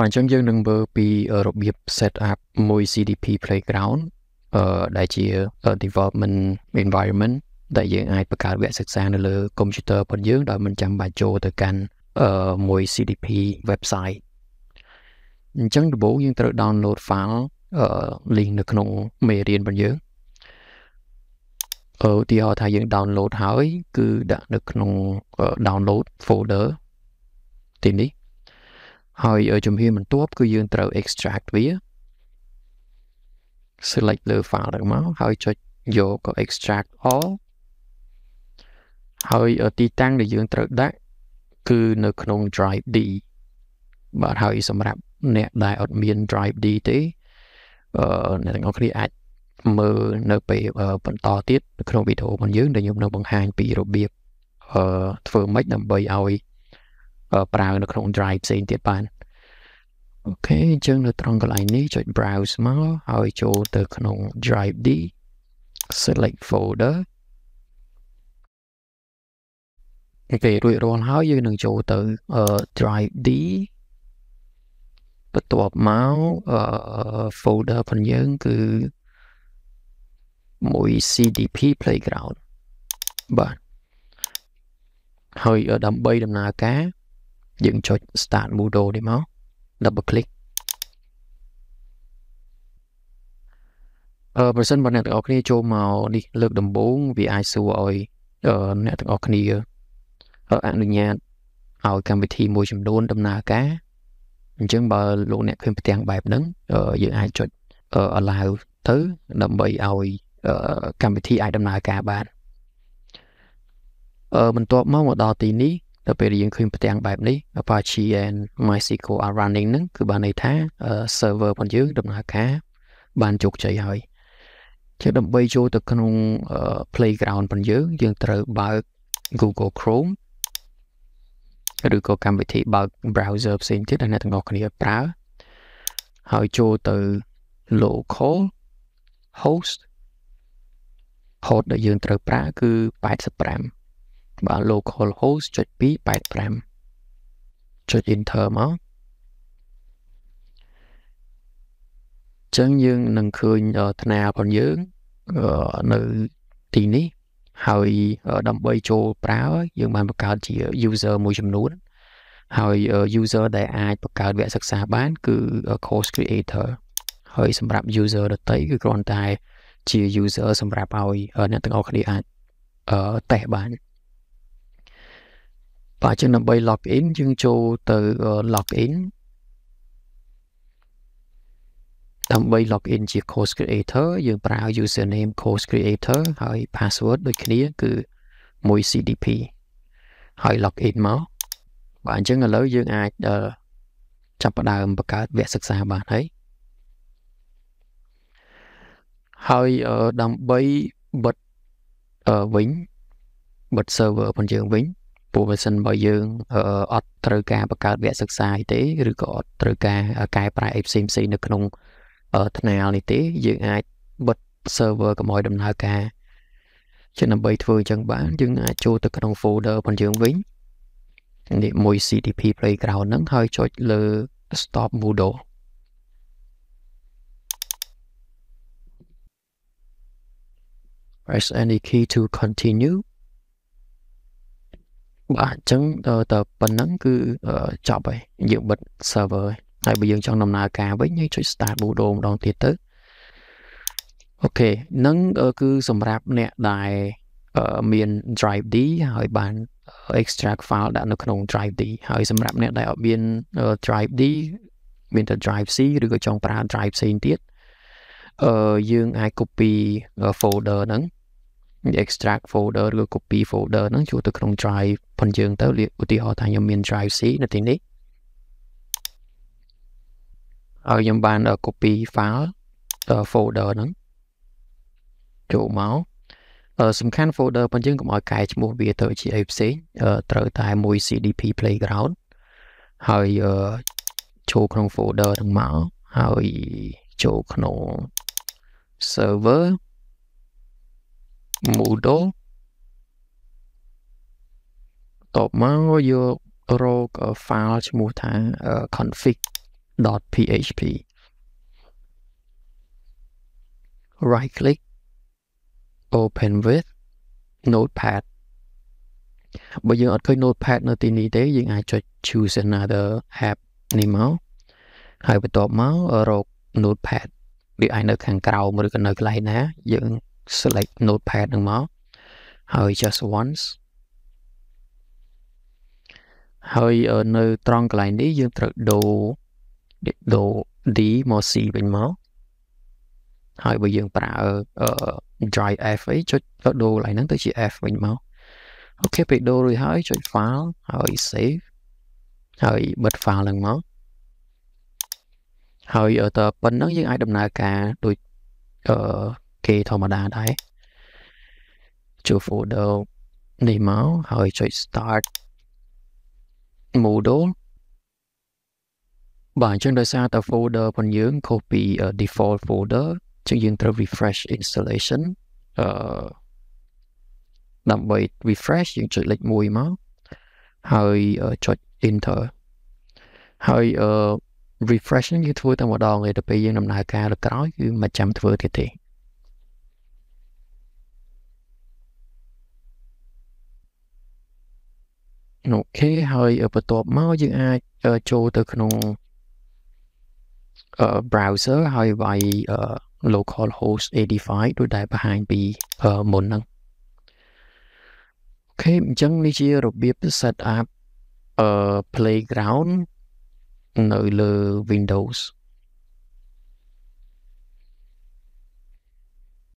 អញ្ចឹងយើងនឹងមើលពីរបៀប set up មួយ CDP playground អឺដែលជា development environment ដែលយើងអាចបង្កើតវគ្គសិក្សានៅលើ computer របស់យើងដោយមិនចាំបាច់ចូលទៅកាន់អឺមួយ CDP website អញ្ចឹងដំបូងយើងត្រូវ download file អឺ link នៅក្នុងមេរៀនរបស់យើងអឺទីហោថាយើង download ហើយ គឺដាក់នៅក្នុង download folder ទីនេះហើយជំហានបន្ទាប់គឺយើងត្រូវ extract វា select លើ file ហ្នឹងមកហើយចុចយកក៏ extract all ហើយទីតាំងដែលយើងត្រូវដាក់គឺនៅក្នុង drive D បាទហើយសម្រាប់អ្នកដែលអត់មាន drive D ទេអឺអ្នកទាំងអស់គ្នាអាចមើលនៅពេល បន្តទៀតនៅក្នុងវីដេអូរបស់យើង ដែលខ្ញុំនឹងបង្ហាញពីរបៀបអឺធ្វើម៉េចដើម្បីឲ្យប្រើ នៅក្នុង drive ផ្សេងទៀតបានអូខេអញ្ចឹងនៅត្រង់កន្លែងនេះចុច browse មកហើយចូលទៅក្នុង drive D select folder គេរួចរាល់ហើយយើងនឹងចូលទៅ drive D បន្ទាប់មក folder របស់យើងគឺមួយ CDP playground បាទហើយដើម្បីដំណើរការយើងចុច start Moodle នេះមក double click អឺប្រសិនបើអ្នកទាំងអស់គ្នាចូលមកនេះលើកដំបូងវាអាចសួរឲ្យអ្នកទាំងអស់គ្នាអនុញ្ញាតឲ្យកម្មវិធីមួយចំនួនដំណើរការអញ្ចឹងបើលោកអ្នកឃើញផ្ទាំងបែបហ្នឹងយើងអាចចុច allow ទៅដើម្បីឲ្យកម្មវិធីអាចដំណើរការបានអឺបន្ទាប់មកមកដល់ទីនេះដល់ពេលដែលយើងឃើញផ្ទាំងបែបនេះ Apache and MySQL are running ហ្នឹងគឺបានន័យថា server របស់យើង ដំណើរការ បានជោគជ័យហើយជាដើម្បីចូលទៅ ក្នុង playground របស់យើងយើងត្រូវបើក Google Chrome ឬក៏កម្មវិធីបើក browser ផ្សេងទៀតដែលអ្នកទាំងអស់គ្នាប្រើហើយចូលទៅ local host host ដែលយើងត្រូវប្រើគឺ85បើ localhost ចុច285ចុច enter មកចឹងយើងនឹងឃើញថ្នាលរបស់យើងនៅទីនេះហើយដើម្បីចូលប្រើយើងបានបង្កើតជា user មួយចំនួនហើយ user ដែលអាចបង្កើតវគ្គសិក្សាបាន គឺ course creator ហើយ សម្រាប់ user ដទៃគឺគ្រាន់តែ ជា user សម្រាប់ឲ្យអ្នកទាំងអស់គ្នាអាចតេស្តបានបាទជាងដើម្បី log in យើងចូលទៅ log in ដើម្បី log in ជា course creator យើងប្រើ username course creator ហើយ password ដូចគ្នាគឺ1 CDP ហើយ log in មកបាទអញ្ចឹងឥឡូវយើងអាចចាប់ផ្ដើមបង្កើតវគ្គសិក្សាបានហើយហើយដើម្បីបិទវិញបិទ server របស់យើងវិញព្រោះបើសិនបើយើងអត់ត្រូវការបង្កើតវគ្គសិក្សាអីទេឬក៏អត់ត្រូវការកែប្រែអីផ្សេងផ្សេងនៅក្នុងថ្នាលនេះទេយើងអាចបិទ server កុំឲ្យដំណើរការជាដើម្បីធ្វើអញ្ចឹងបានយើងអាចចូលទៅក្នុង folder របស់យើងវិញនេះមួយ CTP playground ហ្នឹងហើយចុចលើ stop moodle press any key to continue បាទអញ្ចឹងដល់តែប៉ុណ្ណឹងគឺចប់ហើយយើងបិទ server ហើយហើយបើយើងចង់ដំណើរការវិញយើងចុច start sudo ម្ដងទៀតទៅអូខេនឹងគឺសម្រាប់អ្នកដែលមាន drive D ហើយបាន extract file ដាក់នៅក្នុង drive D ហើយសម្រាប់អ្នកដែលអត់មាន drive D មានតែ drive C ឬក៏ចង់ប្រើ drive ផ្សេងទៀតអឺយើងអាច copy folder ហ្នឹង extract folder ឬ copy folder ហ្នឹងចូលទៅក្នុង drive ផងយើងទៅឧទាហរណ៍ថាខ្ញុំមាន drive C នៅទីនេះហើយខ្ញុំបាន copy file folder ហ្នឹងចូលមកសំខាន់ folder របស់យើងកុំឲ្យកែឈ្មោះវាទៅជាអីផ្សេងត្រូវតែមួយ CDP playground ហើយចូលក្នុង folder ហ្នឹងមកហើយចូលក្នុង server Moodle បន្ទាប់មកយករក file ឈ្មោះថា config.php right click open with notepad បើយើងអត់ឃើញ notepad នៅទីនេះទេយើងអាចចុច choose another app នេះមកហើយបន្ទាប់មករក notepad វាអាចនៅ ខាងក្រោមឬក៏នៅកន្លែងណាយើង select notepad នឹងមកហើយ just once ហើយនៅ ត្រង់កន្លែងនេះយើងត្រូវដូរដូរ D មក C វិញមកហើយបើយើងប្រើ drive F អីចុចដូរកន្លែងហ្នឹងទៅជា F វិញមកអូខេពេលដូររួចហើយចុច file ហើយ save ហើយបិទ file ហ្នឹងមកហើយតើប៉ុណ្ណឹងយើងអាចដំណើរការដូចអឺគេធម្មតាដែរចូល folder នេះមកហើយចុច start module បាទអញ្ចឹងដោយសារតែ folder របស់យើងខុសពី default folder អញ្ចឹងយើងត្រូវ refresh installation អឺដើម្បី refresh យើងចុចលេខ1មកហើយចុច enter ហើយអឺ refresh នឹងយើងធ្វើតែម្ដងទេទៅពេលយើងដំណើរការទៅក្រោយគឺមិនចាំធ្វើទៀតទេអូខេ ហើយបន្ទាប់មកយើងអាចចូលទៅ ក្នុង browser ហើយវាយ localhost 85ដូចដែលបង្ហាញពីមុនហ្នឹងអូខេអញ្ចឹងនេះជារបៀប set up playground នៅលើ Windows